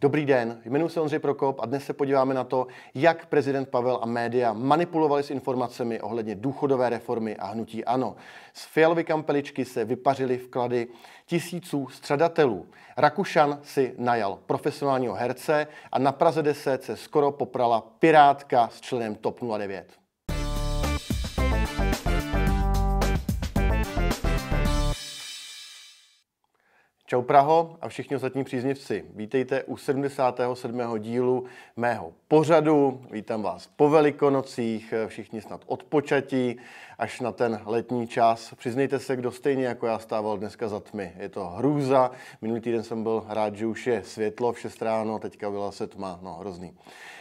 Dobrý den, jmenuji se Ondřej Prokop a dnes se podíváme na to, jak prezident Pavel a média manipulovali s informacemi ohledně důchodové reformy a hnutí ANO. Z Fialovy kampeličky se vypařily vklady tisíců střadatelů. Rakušan si najal profesionálního herce a na Praze 10 se skoro poprala pirátka s členem TOP 09. Čau Praho a všichni ostatní příznivci. Vítejte u 77. dílu mého pořadu. Vítám vás po velikonocích, všichni snad odpočatí, až na ten letní čas. Přiznejte se, kdo stejně jako já stával dneska za tmy. Je to hrůza. Minulý týden jsem byl rád, že už je světlo v 6 ráno, teďka byla se tma, no hrozný.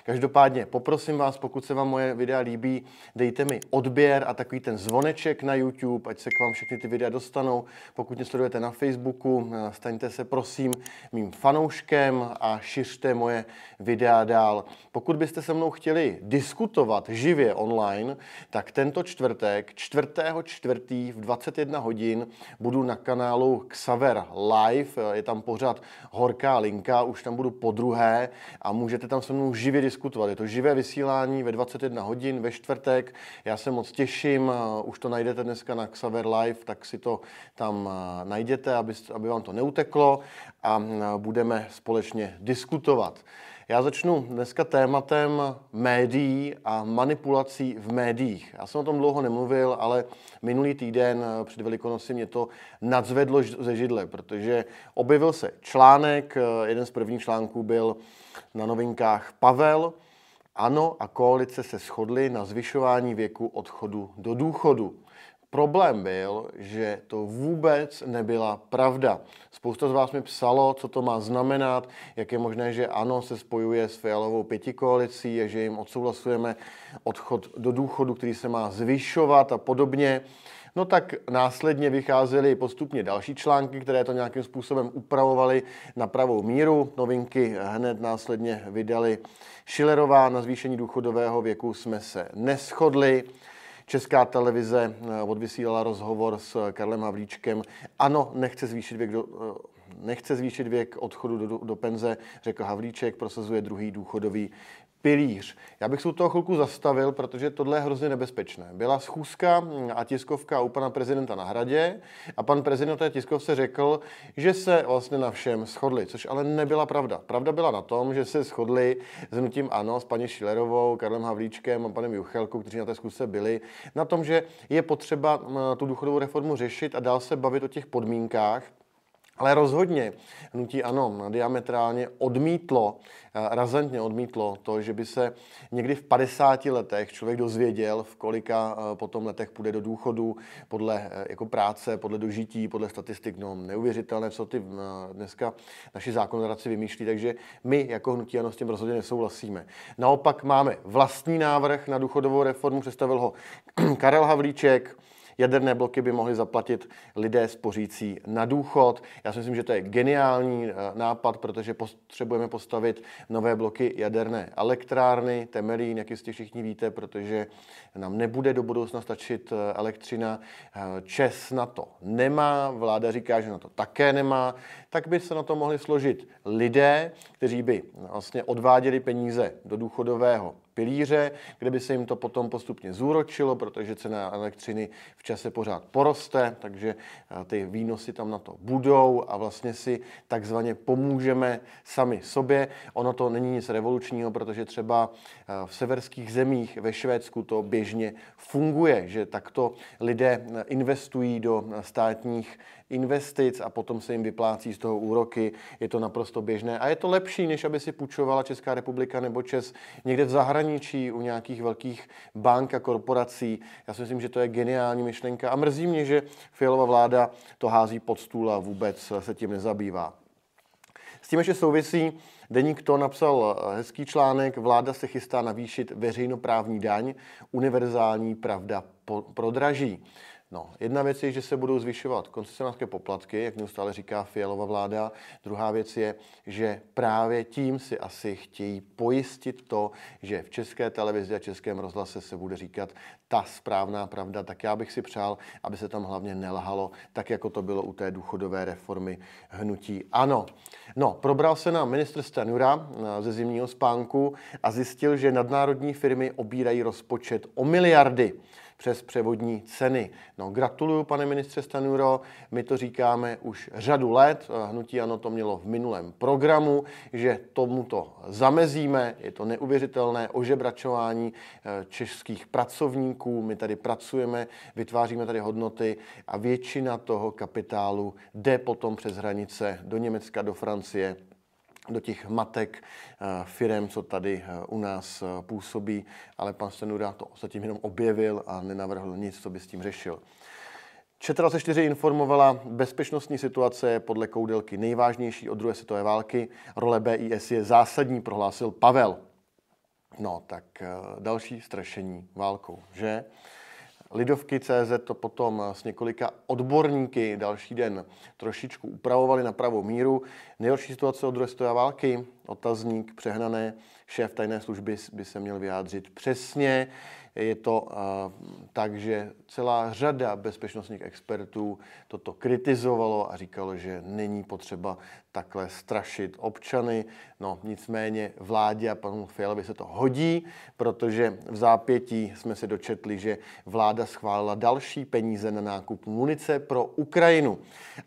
Každopádně poprosím vás, pokud se vám moje videa líbí, dejte mi odběr a takový ten zvoneček na YouTube, ať se k vám všechny ty videa dostanou. Pokud mě sledujete na Facebooku, eh, staňte se prosím mým fanouškem a šiřte moje videa dál. Pokud byste se mnou chtěli diskutovat živě online, tak tento čtvrtek, čtvrtého čtvrtý v 21 hodin, budu na kanálu Xaver Live, je tam pořád horká linka, už tam budu po druhé a můžete tam se mnou živě diskutovat. Je to živé vysílání ve 21 hodin ve čtvrtek. Já se moc těším, už to najdete dneska na Xaver Live, tak si to tam eh, najděte, aby, aby vám to neudělali neuteklo a budeme společně diskutovat. Já začnu dneska tématem médií a manipulací v médiích. Já jsem o tom dlouho nemluvil, ale minulý týden e, před Velikonoci mě to nadzvedlo ze židle, protože objevil se článek, e, jeden z prvních článků byl na novinkách Pavel, ano a koalice se shodly na zvyšování věku odchodu do důchodu. Problém byl, že to vůbec nebyla pravda. Spousta z vás mi psalo, co to má znamenat, jak je možné, že ano se spojuje s Fialovou pětikoalicí a že jim odsouhlasujeme odchod do důchodu, který se má zvyšovat a podobně. No tak následně vycházely postupně další články, které to nějakým způsobem upravovaly na pravou míru. Novinky hned následně vydali Schillerová na zvýšení důchodového věku jsme se neschodli. Česká televize eh, odvysílala rozhovor s eh, Karlem Havlíčkem. Ano, nechce zvýšit věk do, eh, nechce zvýšit věk odchodu do, do penze, řekl Havlíček, prosazuje druhý důchodový pilíř. Já bych se u toho chvilku zastavil, protože tohle je hrozně nebezpečné. Byla schůzka mm, a tiskovka u pana prezidenta na hradě a pan prezident té tiskovce řekl, že se vlastně na všem shodli, což ale nebyla pravda. Pravda byla na tom, že se shodli s nutím ANO, s paní Šilerovou, Karlem Havlíčkem a panem Juchelkou, kteří na té schůzce byli, na tom, že je potřeba mm, tu důchodovou reformu řešit a dál se bavit o těch podmínkách, ale rozhodně hnutí ANO diametrálně odmítlo, eh, razantně odmítlo to, že by se někdy v 50 letech člověk dozvěděl, v kolika eh, potom letech půjde do důchodu, podle eh, jako práce, podle dožití, podle statistik. No, neuvěřitelné, co ty dneska naši zákonodárci vymýšlí, takže my jako hnutí ANO s tím rozhodně nesouhlasíme. Naopak máme vlastní návrh na důchodovou reformu, představil ho Karel Havlíček, Jaderné bloky by mohli zaplatit lidé spořící na důchod. Já si myslím, že to je geniální eh, nápad, protože potřebujeme postavit nové bloky jaderné elektrárny, Temelín, jak jistě všichni víte, protože nám nebude do budoucna stačit eh, elektřina. Eh, Čes na to nemá, vláda říká, že na to také nemá tak by se na to mohli složit lidé, kteří by vlastně odváděli peníze do důchodového pilíře, kde by se jim to potom postupně zúročilo, protože cena elektřiny v čase pořád poroste, takže eh, ty výnosy tam na to budou a vlastně si takzvaně pomůžeme sami sobě. Ono to není nic revolučního, protože třeba eh, v severských zemích ve Švédsku to běžně funguje, že takto lidé eh, investují do státních investic a potom se jim vyplácí z toho úroky. Je to naprosto běžné a je to lepší, než aby si půjčovala Česká republika nebo Čes někde v zahraničí u nějakých velkých bank a korporací. Já si myslím, že to je geniální myšlenka a mrzí mě, že Fialová vláda to hází pod stůl a vůbec se tím nezabývá. S tím že souvisí, Deník to napsal eh, hezký článek, vláda se chystá navýšit veřejnoprávní daň, univerzální pravda prodraží. No, jedna věc je, že se budou zvyšovat koncesionářské poplatky, jak neustále říká Fialová vláda. Druhá věc je, že právě tím si asi chtějí pojistit to, že v české televizi a českém rozhlase se bude říkat ta správná pravda. Tak já bych si přál, aby se tam hlavně nelhalo, tak jako to bylo u té důchodové reformy hnutí. Ano. No, probral se na ministr Stanura eh, ze zimního spánku a zjistil, že nadnárodní firmy obírají rozpočet o miliardy přes převodní ceny. No, gratuluju, pane ministře Stanuro, my to říkáme už řadu let, hnutí ano to mělo v minulém programu, že tomuto zamezíme, je to neuvěřitelné ožebračování eh, českých pracovníků, my tady pracujeme, vytváříme tady hodnoty a většina toho kapitálu jde potom přes hranice do Německa, do Francie, do těch matek eh, firem, co tady eh, u nás eh, působí, ale pan Stenura to zatím jenom objevil a nenavrhl nic, co by s tím řešil. č 24 informovala, bezpečnostní situace je podle koudelky nejvážnější od druhé světové války. Role BIS je zásadní, prohlásil Pavel. No, tak další strašení válkou, že? Lidovky.cz to potom eh, s několika odborníky další den trošičku upravovali na pravou míru. Nejhorší situace od druhé světové války, otazník přehnané, šéf tajné služby by se měl vyjádřit přesně. Je to uh, tak, že celá řada bezpečnostních expertů toto kritizovalo a říkalo, že není potřeba takhle strašit občany. No nicméně vládě a panu Fialovi se to hodí, protože v zápětí jsme se dočetli, že vláda schválila další peníze na nákup munice pro Ukrajinu.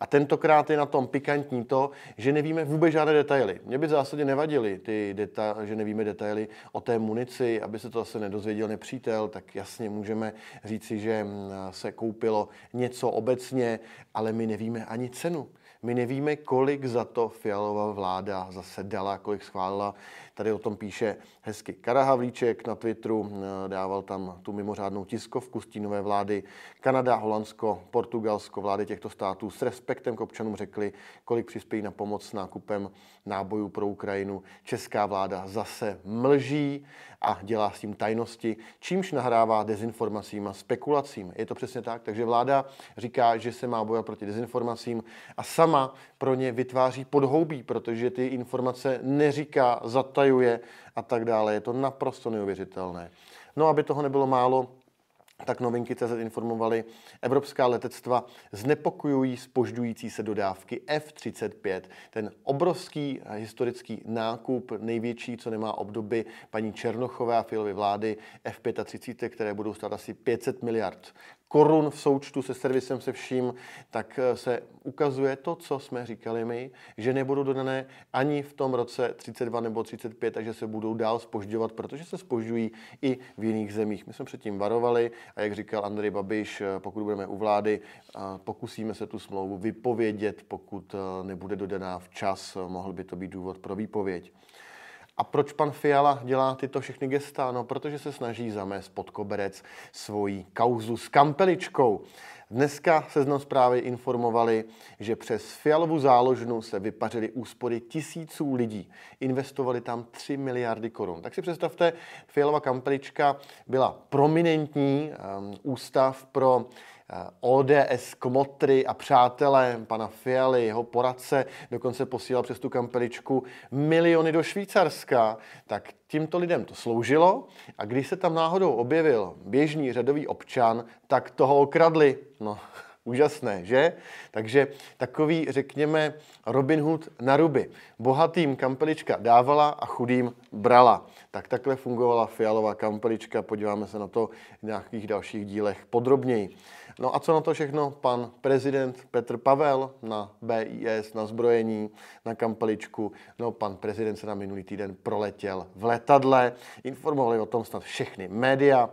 A tentokrát je na tom pikantní to, že nevíme vůbec žádné detaily. Mě by v zásadě nevadily ty detaily, že nevíme detaily o té munici, aby se to zase nedozvěděl nepřítel, tak jasně můžeme říci, že se koupilo něco obecně, ale my nevíme ani cenu. My nevíme, kolik za to Fialová vláda zase dala, kolik schválila Tady o tom píše hezky Kara Havlíček na Twitteru, eh, dával tam tu mimořádnou tiskovku stínové vlády. Kanada, Holandsko, Portugalsko, vlády těchto států s respektem k občanům řekli, kolik přispějí na pomoc s nákupem nábojů pro Ukrajinu. Česká vláda zase mlží a dělá s tím tajnosti, čímž nahrává dezinformacím a spekulacím. Je to přesně tak, takže vláda říká, že se má bojovat proti dezinformacím a sama pro ně vytváří podhoubí, protože ty informace neříká za taj zatajuje a tak dále. Je to naprosto neuvěřitelné. No, aby toho nebylo málo, tak novinky CZ informovali, evropská letectva znepokojují spožďující se dodávky F-35. Ten obrovský historický nákup, největší, co nemá obdoby paní Černochové a Filovy vlády, F-35, které budou stát asi 500 miliard korun v součtu se servisem, se vším, tak eh, se ukazuje to, co jsme říkali my, že nebudou dodané ani v tom roce 32 nebo 35, takže se budou dál spožďovat, protože se spožďují i v jiných zemích. My jsme předtím varovali a jak říkal Andrej Babiš, eh, pokud budeme u vlády, eh, pokusíme se tu smlouvu vypovědět, pokud nebude dodaná včas, mohl by to být důvod pro výpověď. A proč pan Fiala dělá tyto všechny gesta? No, protože se snaží zamést pod koberec svoji kauzu s kampeličkou. Dneska z zprávy informovali, že přes Fialovu záložnu se vypařily úspory tisíců lidí. Investovali tam 3 miliardy korun. Tak si představte, Fialova kampelička byla prominentní um, ústav pro Eh, ODS, komotry a přátelé pana Fialy, jeho poradce, dokonce posílal přes tu kampeličku miliony do Švýcarska, tak tímto lidem to sloužilo a když se tam náhodou objevil běžný řadový občan, tak toho okradli. No, Úžasné, že? Takže takový, řekněme, Robin Hood na ruby. Bohatým kampelička dávala a chudým brala. Tak takhle fungovala fialová kampelička. Podíváme se na to v nějakých dalších dílech podrobněji. No a co na to všechno pan prezident Petr Pavel na BIS, na zbrojení, na kampeličku? No pan prezident se na minulý týden proletěl v letadle, informovali o tom snad všechny média.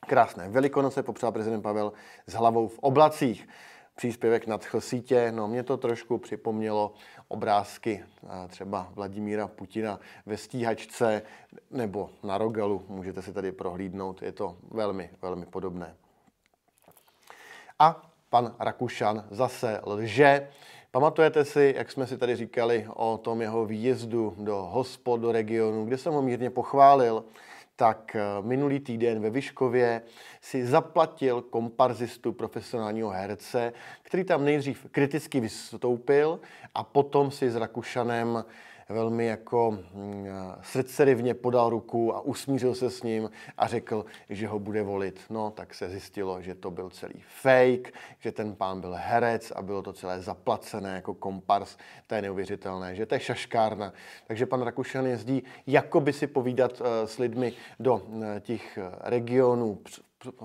Krásné velikonoce popřál prezident Pavel s hlavou v oblacích příspěvek na sítě. No, mě to trošku připomnělo obrázky třeba Vladimíra Putina ve stíhačce nebo na Rogalu. Můžete si tady prohlídnout, je to velmi, velmi podobné. A pan Rakušan zase lže. Pamatujete si, jak jsme si tady říkali o tom jeho výjezdu do hospod, do regionu, kde jsem ho mírně pochválil, tak eh, minulý týden ve Vyškově si zaplatil komparzistu profesionálního herce, který tam nejdřív kriticky vystoupil a potom si s Rakušanem velmi jako mm, eh, srdcerivně podal ruku a usmířil se s ním a řekl, že ho bude volit. No, tak se zjistilo, že to byl celý fake, že ten pán byl herec a bylo to celé zaplacené jako kompars. To je neuvěřitelné, že to je šaškárna. Takže pan Rakušan jezdí jakoby si povídat eh, s lidmi do eh, těch regionů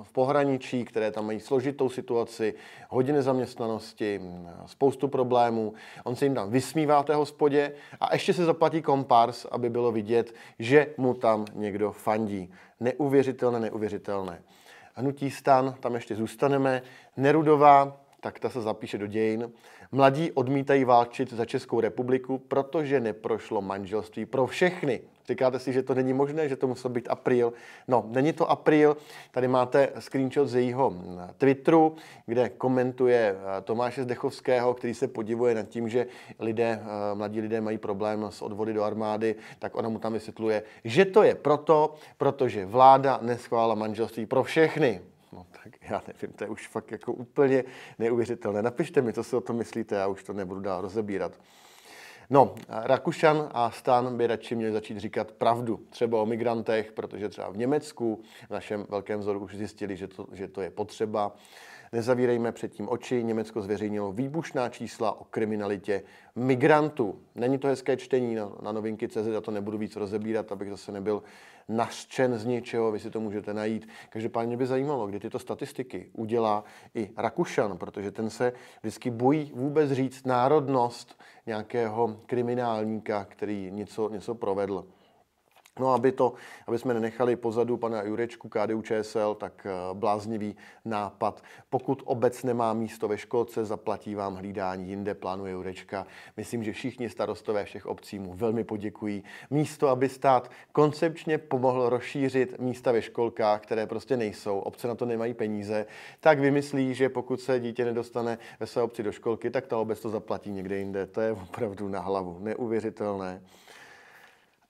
v pohraničí, které tam mají složitou situaci, hodiny zaměstnanosti, spoustu problémů. On se jim tam vysmívá té hospodě a ještě se zaplatí kompars, aby bylo vidět, že mu tam někdo fandí. Neuvěřitelné, neuvěřitelné. Hnutí stan, tam ještě zůstaneme. Nerudová, tak ta se zapíše do dějin. Mladí odmítají válčit za Českou republiku, protože neprošlo manželství pro všechny. Říkáte si, že to není možné, že to musel být apríl. No, není to apríl. Tady máte screenshot z jejího mm, Twitteru, kde komentuje eh, Tomáše Zdechovského, který se podivuje nad tím, že lidé, eh, mladí lidé mají problém s odvody do armády, tak ona mu tam vysvětluje, že to je proto, protože vláda neschválila manželství pro všechny. No tak já nevím, to je už fakt jako úplně neuvěřitelné. Napište mi, co si o tom myslíte, já už to nebudu dál rozebírat. No, Rakušan a Stan by radši měli začít říkat pravdu, třeba o migrantech, protože třeba v Německu, v našem velkém vzoru, už zjistili, že to, že to je potřeba. Nezavírejme předtím oči. Německo zveřejnilo výbušná čísla o kriminalitě migrantů. Není to hezké čtení na, na novinky CZ, já to nebudu víc rozebírat, abych zase nebyl nařčen z něčeho, vy si to můžete najít. Každopádně mě by zajímalo, kdy tyto statistiky udělá i Rakušan, protože ten se vždycky bojí vůbec říct národnost nějakého kriminálníka, který něco, něco provedl. No aby to, aby jsme nenechali pozadu pana Jurečku KDU ČSL, tak eh, bláznivý nápad. Pokud obec nemá místo ve školce, zaplatí vám hlídání jinde, plánuje Jurečka. Myslím, že všichni starostové všech obcí mu velmi poděkují. Místo, aby stát koncepčně pomohl rozšířit místa ve školkách, které prostě nejsou, obce na to nemají peníze, tak vymyslí, že pokud se dítě nedostane ve své obci do školky, tak ta obec to zaplatí někde jinde. To je opravdu na hlavu neuvěřitelné.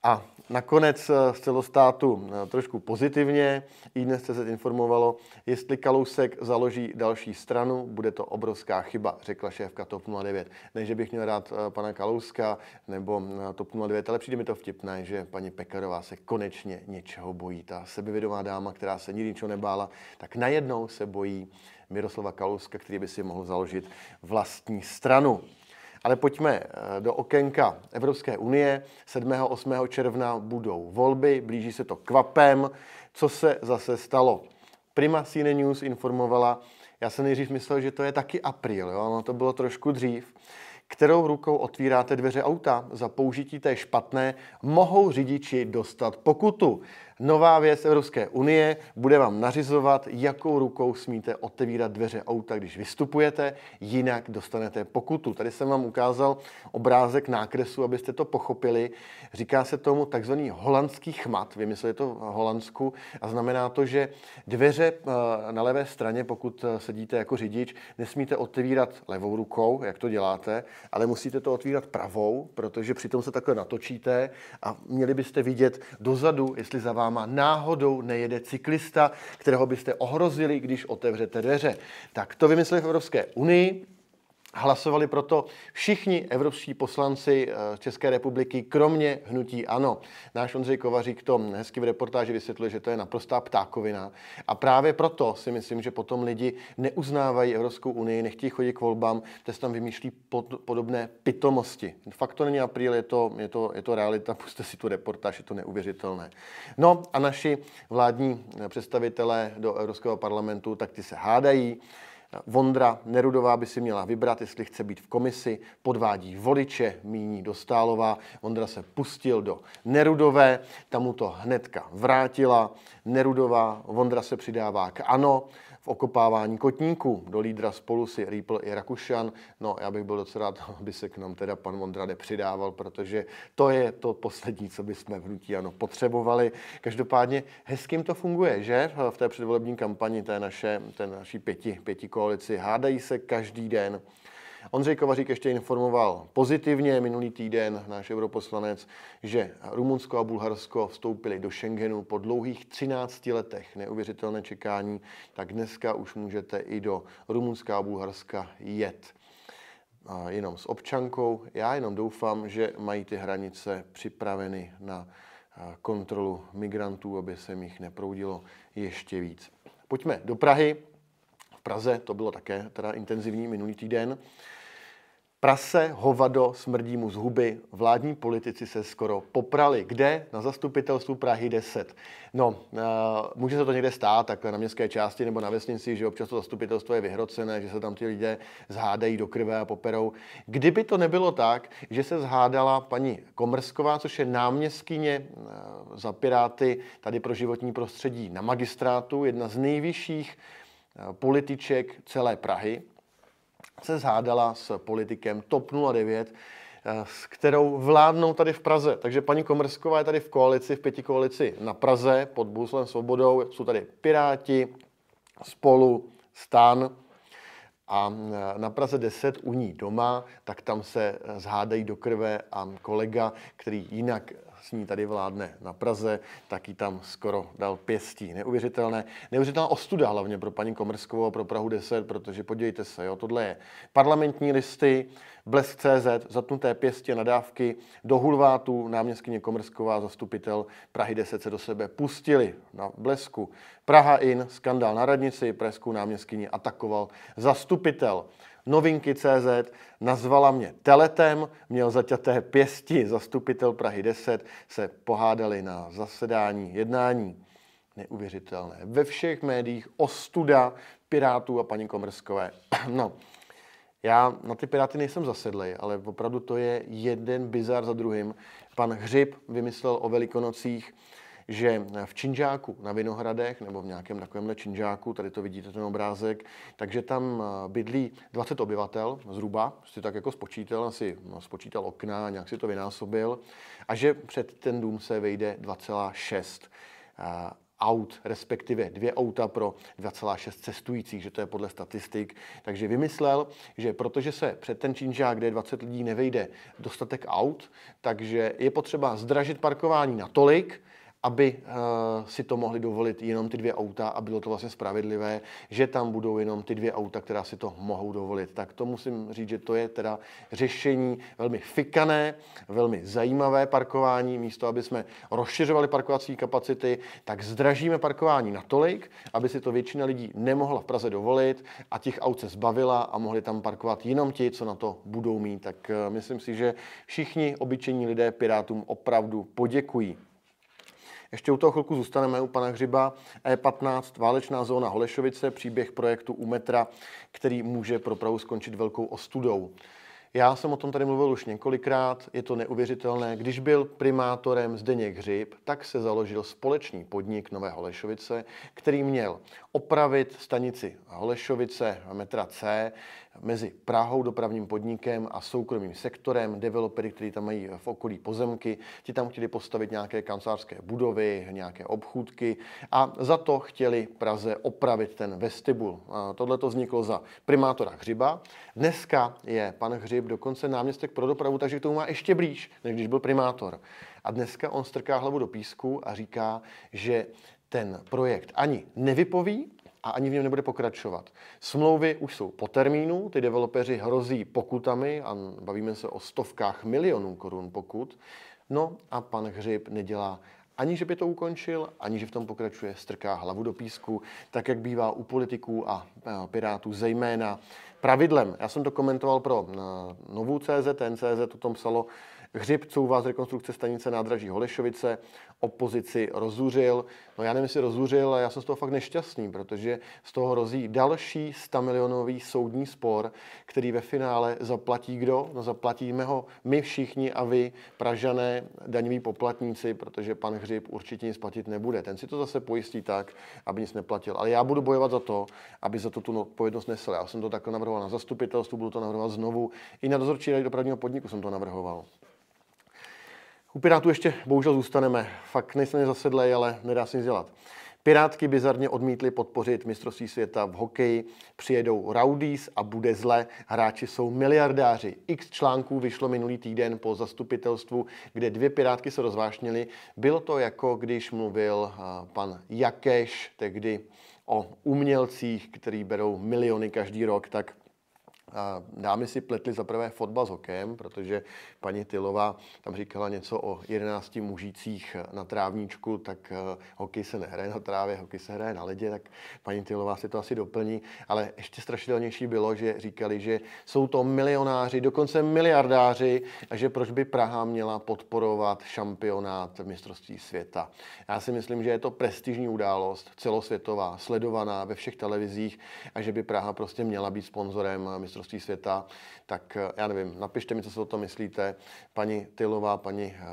A nakonec z eh, celostátu eh, trošku pozitivně. I dnes se informovalo, jestli Kalousek založí další stranu, bude to obrovská chyba, řekla šéfka TOP 09. Ne, že bych měl rád eh, pana Kalouska nebo TOP 09, ale přijde mi to vtipné, že paní Pekarová se konečně něčeho bojí. Ta sebevědomá dáma, která se nikdy ničeho nebála, tak najednou se bojí Miroslava Kalouska, který by si mohl založit vlastní stranu. Ale pojďme eh, do okénka Evropské unie. 7. 8. června budou volby, blíží se to kvapem. Co se zase stalo? Prima Cine News informovala, já jsem nejdřív myslel, že to je taky apríl, jo? ono to bylo trošku dřív, kterou rukou otvíráte dveře auta. Za použití té špatné mohou řidiči dostat pokutu. Nová věc Evropské unie bude vám nařizovat, jakou rukou smíte otevírat dveře auta, když vystupujete, jinak dostanete pokutu. Tady jsem vám ukázal obrázek nákresu, abyste to pochopili. Říká se tomu takzvaný holandský chmat, vymysleli to v Holandsku a znamená to, že dveře eh, na levé straně, pokud eh, sedíte jako řidič, nesmíte otevírat levou rukou, jak to děláte, ale musíte to otvírat pravou, protože přitom se takhle natočíte a měli byste vidět dozadu, jestli za vás váma náhodou nejede cyklista, kterého byste ohrozili, když otevřete dveře. Tak to vymysleli v Evropské unii. Hlasovali proto všichni evropští poslanci eh, České republiky, kromě hnutí ANO. Náš Ondřej Kovařík to hezky v reportáži vysvětluje, že to je naprostá ptákovina. A právě proto si myslím, že potom lidi neuznávají Evropskou unii, nechtějí chodit k volbám, teď tam vymýšlí pod, podobné pitomosti. Fakt to není apríl, je to, je to, je to realita, puste si tu reportáž, je to neuvěřitelné. No a naši vládní eh, představitelé do Evropského parlamentu, tak ty se hádají. Vondra Nerudová by si měla vybrat, jestli chce být v komisi, podvádí voliče, míní Dostálová. Vondra se pustil do Nerudové, tam mu to hnedka vrátila. Nerudová, Vondra se přidává k ANO, v okopávání kotníků. Do lídra spolu si rýpl i Rakušan. No, já bych byl docela rád, aby se k nám teda pan Vondra nepřidával, protože to je to poslední, co bychom v hnutí ano potřebovali. Každopádně hezkým to funguje, že? V té předvolební kampani té naše, té naší pěti, pěti koalici hádají se každý den. Ondřej Kovařík ještě informoval pozitivně minulý týden náš europoslanec, že Rumunsko a Bulharsko vstoupili do Schengenu po dlouhých 13 letech. Neuvěřitelné čekání, tak dneska už můžete i do Rumunska a Bulharska jet jenom s občankou. Já jenom doufám, že mají ty hranice připraveny na kontrolu migrantů, aby se jich neproudilo ještě víc. Pojďme do Prahy. Praze to bylo také teda intenzivní minulý týden. Prase, hovado, smrdí mu z huby. Vládní politici se skoro poprali. Kde? Na zastupitelstvu Prahy 10. No, uh, může se to někde stát, tak na městské části nebo na vesnici, že občas to zastupitelstvo je vyhrocené, že se tam ti lidé zhádají do krve a poperou. Kdyby to nebylo tak, že se zhádala paní Komrsková, což je náměstkyně eh, za Piráty tady pro životní prostředí na magistrátu, jedna z nejvyšších političek celé Prahy se zhádala s politikem TOP 09, eh, s kterou vládnou tady v Praze. Takže paní Komrsková je tady v koalici, v pěti koalici na Praze pod Bohuslem Svobodou. Jsou tady Piráti, Spolu, Stan a eh, na Praze 10 u ní doma, tak tam se eh, zhádají do krve a kolega, který jinak s ní tady vládne na Praze, tak jí tam skoro dal pěstí. Neuvěřitelné. Neuvěřitelná ostuda hlavně pro paní Komerskovou a pro Prahu 10, protože podívejte se, jo, tohle je parlamentní listy, Blesk zatnuté pěstě, nadávky do hulvátu, náměstkyně Komersková, zastupitel Prahy 10 se do sebe pustili na Blesku. Praha in, skandál na radnici, pražskou náměstkyni atakoval zastupitel novinky.cz, nazvala mě teletem, měl zaťaté pěsti, zastupitel Prahy 10 se pohádali na zasedání jednání. Neuvěřitelné. Ve všech médiích ostuda Pirátů a paní Komrskové. no, já na ty Piráty nejsem zasedlej, ale opravdu to je jeden bizar za druhým. Pan Hřib vymyslel o velikonocích že v Činžáku na Vinohradech nebo v nějakém takovémhle Činžáku, tady to vidíte ten obrázek, takže tam eh, bydlí 20 obyvatel zhruba, si tak jako spočítal, asi no, spočítal okna, nějak si to vynásobil, a že před ten dům se vejde 2,6 eh, aut, respektive dvě auta pro 2,6 cestujících, že to je podle statistik. Takže vymyslel, že protože se před ten činžák, kde 20 lidí nevejde dostatek aut, takže je potřeba zdražit parkování natolik, aby eh, si to mohli dovolit jenom ty dvě auta a bylo to vlastně spravedlivé, že tam budou jenom ty dvě auta, která si to mohou dovolit. Tak to musím říct, že to je teda řešení velmi fikané, velmi zajímavé parkování. Místo, aby jsme rozšiřovali parkovací kapacity, tak zdražíme parkování natolik, aby si to většina lidí nemohla v Praze dovolit a těch aut se zbavila a mohli tam parkovat jenom ti, co na to budou mít. Tak eh, myslím si, že všichni obyčejní lidé Pirátům opravdu poděkují. Ještě u toho chvilku zůstaneme u pana Hřiba. E15, válečná zóna Holešovice, příběh projektu u metra, který může pro Prahu skončit velkou ostudou. Já jsem o tom tady mluvil už několikrát, je to neuvěřitelné. Když byl primátorem Zdeněk Hřib, tak se založil společný podnik Nové Holešovice, který měl opravit stanici Holešovice metra C, mezi Prahou, dopravním podnikem a soukromým sektorem, developery, kteří tam mají v okolí pozemky, ti tam chtěli postavit nějaké kancelářské budovy, nějaké obchůdky a za to chtěli Praze opravit ten vestibul. Tohle to vzniklo za primátora Hřiba. Dneska je pan Hřib dokonce náměstek pro dopravu, takže k tomu má ještě blíž, než když byl primátor. A dneska on strká hlavu do písku a říká, že ten projekt ani nevypoví, a ani v něm nebude pokračovat. Smlouvy už jsou po termínu, ty developeři hrozí pokutami a bavíme se o stovkách milionů korun pokut. No a pan Hřib nedělá ani že by to ukončil, ani že v tom pokračuje, strká hlavu do písku, tak jak bývá u politiků a eh, pirátů zejména pravidlem. Já jsem to komentoval pro eh, novou CZ, ten CZ o tom psalo Hřibců vás rekonstrukce stanice nádraží Holešovice, opozici rozuřil. No já nevím, jestli rozuřil, ale já jsem z toho fakt nešťastný, protože z toho hrozí další 100 milionový soudní spor, který ve finále zaplatí kdo? No zaplatíme ho my všichni a vy, Pražané, daňoví poplatníci, protože pan Hřib určitě nic platit nebude. Ten si to zase pojistí tak, aby nic neplatil. Ale já budu bojovat za to, aby za to tu odpovědnost nesl. Já jsem to takhle navrhoval na zastupitelstvu, budu to navrhovat znovu. I na dozorčí radě dopravního podniku jsem to navrhoval. U Pirátů ještě bohužel zůstaneme. Fakt nejsme zasedlé, ale nedá se nic dělat. Pirátky bizarně odmítli podpořit mistrovství světa v hokeji. Přijedou Raudis a bude zle. Hráči jsou miliardáři. X článků vyšlo minulý týden po zastupitelstvu, kde dvě pirátky se rozvášnily. Bylo to jako když mluvil eh, pan Jakeš, tehdy o umělcích, který berou miliony každý rok, tak Dámy si pletli za prvé fotbal s hokejem, protože paní Tylová tam říkala něco o 11 mužících na trávníčku, tak eh, hokej se nehraje na trávě, hokej se hraje na ledě, tak paní Tylová si to asi doplní. Ale ještě strašidelnější bylo, že říkali, že jsou to milionáři, dokonce miliardáři, a že proč by Praha měla podporovat šampionát mistrovství světa. Já si myslím, že je to prestižní událost, celosvětová, sledovaná ve všech televizích a že by Praha prostě měla být sponzorem mistrovství mistrovství světa, tak eh, já nevím, napište mi, co si o tom myslíte. Paní Tylová, paní eh,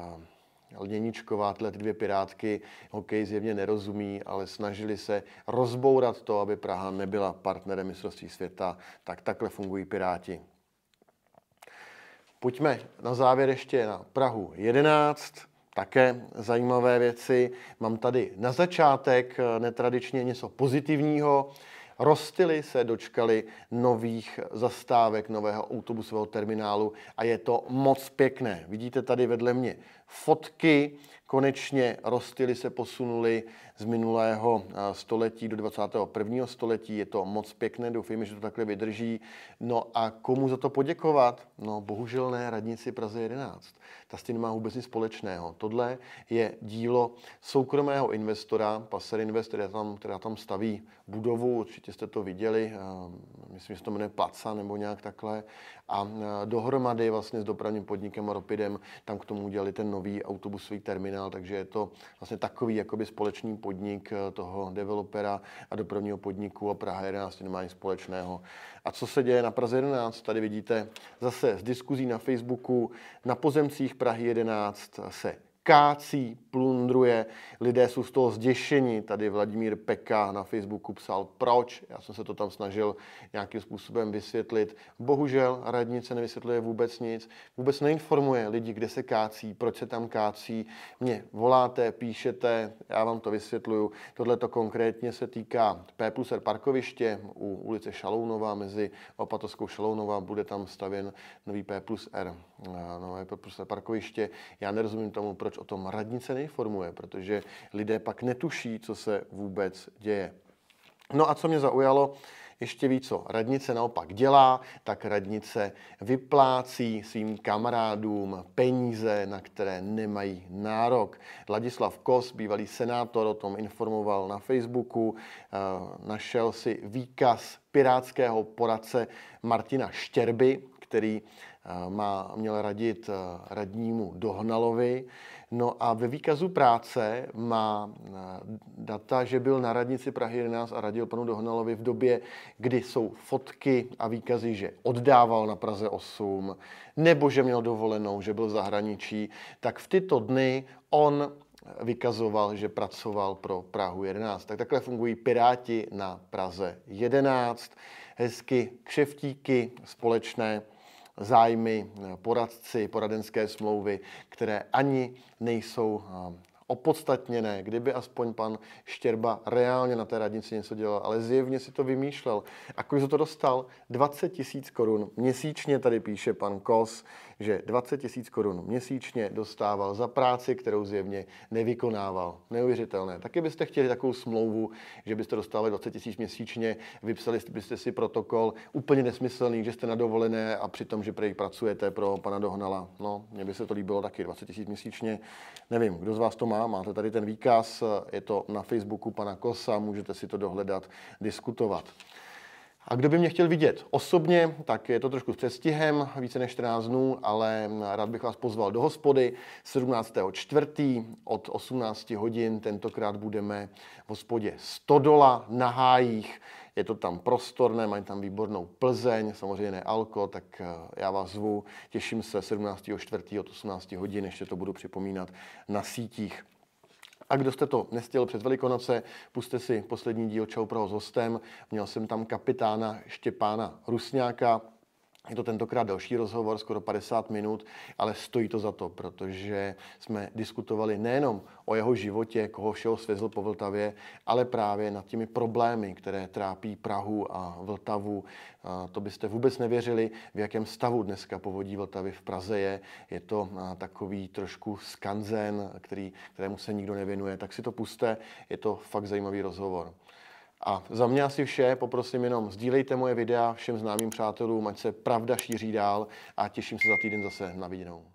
Lněničková, tyhle ty dvě pirátky hokej zjevně nerozumí, ale snažili se rozbourat to, aby Praha nebyla partnerem mistrovství světa. Tak takhle fungují piráti. Pojďme na závěr ještě na Prahu 11. Také zajímavé věci. Mám tady na začátek eh, netradičně něco pozitivního. Rostily se dočkali nových zastávek, nového autobusového terminálu a je to moc pěkné. Vidíte tady vedle mě fotky, konečně Rostily se posunuli z minulého eh, století do 21. století. Je to moc pěkné, doufejme, že to takhle vydrží. No a komu za to poděkovat? No bohužel ne radnici Praze 11. Ta s tím nemá vůbec nic společného. Tohle je dílo soukromého investora, Passer Invest, která tam, která tam staví budovu, určitě jste to viděli, eh, myslím, že se to jmenuje Placa nebo nějak takhle. A eh, dohromady vlastně s dopravním podnikem a Ropidem tam k tomu udělali ten nový autobusový terminál, takže je to vlastně takový jakoby společný podnik eh, toho developera a dopravního podniku a Praha 11 nemá nic společného. A co se děje na Praze 11? Tady vidíte zase z diskuzí na Facebooku, na pozemcích Prahy 11 se kácí, plundruje. Lidé jsou z toho zděšení. Tady Vladimír Peka na Facebooku psal, proč. Já jsem se to tam snažil nějakým způsobem vysvětlit. Bohužel radnice nevysvětluje vůbec nic. Vůbec neinformuje lidi, kde se kácí, proč se tam kácí. Mě voláte, píšete, já vám to vysvětluju. Tohle to konkrétně se týká P plus R parkoviště u ulice Šalounova mezi Opatovskou Šalounova. Bude tam stavěn nový P plus R, eh, nové P plus R parkoviště. Já nerozumím tomu, proč proč o tom radnice neinformuje, protože lidé pak netuší, co se vůbec děje. No a co mě zaujalo, ještě ví, co radnice naopak dělá, tak radnice vyplácí svým kamarádům peníze, na které nemají nárok. Ladislav Kos, bývalý senátor, o tom informoval na Facebooku, eh, našel si výkaz pirátského poradce Martina Štěrby, který Eh, má, měl radit eh, radnímu Dohnalovi. No a ve výkazu práce má eh, data, že byl na radnici Prahy 11 a radil panu Dohnalovi v době, kdy jsou fotky a výkazy, že oddával na Praze 8 nebo že měl dovolenou, že byl v zahraničí, tak v tyto dny on vykazoval, že pracoval pro Prahu 11. Tak takhle fungují Piráti na Praze 11. Hezky kšeftíky společné zájmy, eh, poradci, poradenské smlouvy, které ani nejsou eh, opodstatněné, kdyby aspoň pan Štěrba reálně na té radnici něco dělal, ale zjevně si to vymýšlel. A když to dostal? 20 tisíc korun. Měsíčně tady píše pan Kos, že 20 tisíc korun měsíčně dostával za práci, kterou zjevně nevykonával. Neuvěřitelné. Taky byste chtěli takovou smlouvu, že byste dostávali 20 tisíc měsíčně, vypsali byste si protokol úplně nesmyslný, že jste na dovolené a přitom, že prej pracujete pro pana Dohnala. No, mně by se to líbilo taky, 20 tisíc měsíčně. Nevím, kdo z vás to má, máte tady ten výkaz, je to na Facebooku pana Kosa, můžete si to dohledat, diskutovat. A kdo by mě chtěl vidět osobně, tak je to trošku s přestihem, více než 14 dnů, ale rád bych vás pozval do hospody 17. čtvrtý od 18 hodin. Tentokrát budeme v hospodě Stodola na hájích. Je to tam prostorné, mají tam výbornou Plzeň, samozřejmě ne alko, tak eh, já vás zvu. Těším se 17. čtvrtý od 18 hodin, ještě to budu připomínat na sítích. A kdo jste to nestihl před Velikonoce, puste si poslední díl Čau pro s hostem. Měl jsem tam kapitána Štěpána Rusňáka, je to tentokrát další rozhovor, skoro 50 minut, ale stojí to za to, protože jsme diskutovali nejenom o jeho životě, koho všeho svězl po Vltavě, ale právě nad těmi problémy, které trápí Prahu a Vltavu. A to byste vůbec nevěřili, v jakém stavu dneska povodí Vltavy v Praze je. Je to takový trošku skanzen, který, kterému se nikdo nevěnuje. Tak si to puste, je to fakt zajímavý rozhovor. A za mě asi vše, poprosím jenom sdílejte moje videa všem známým přátelům, ať se pravda šíří dál a těším se za týden zase na viděnou.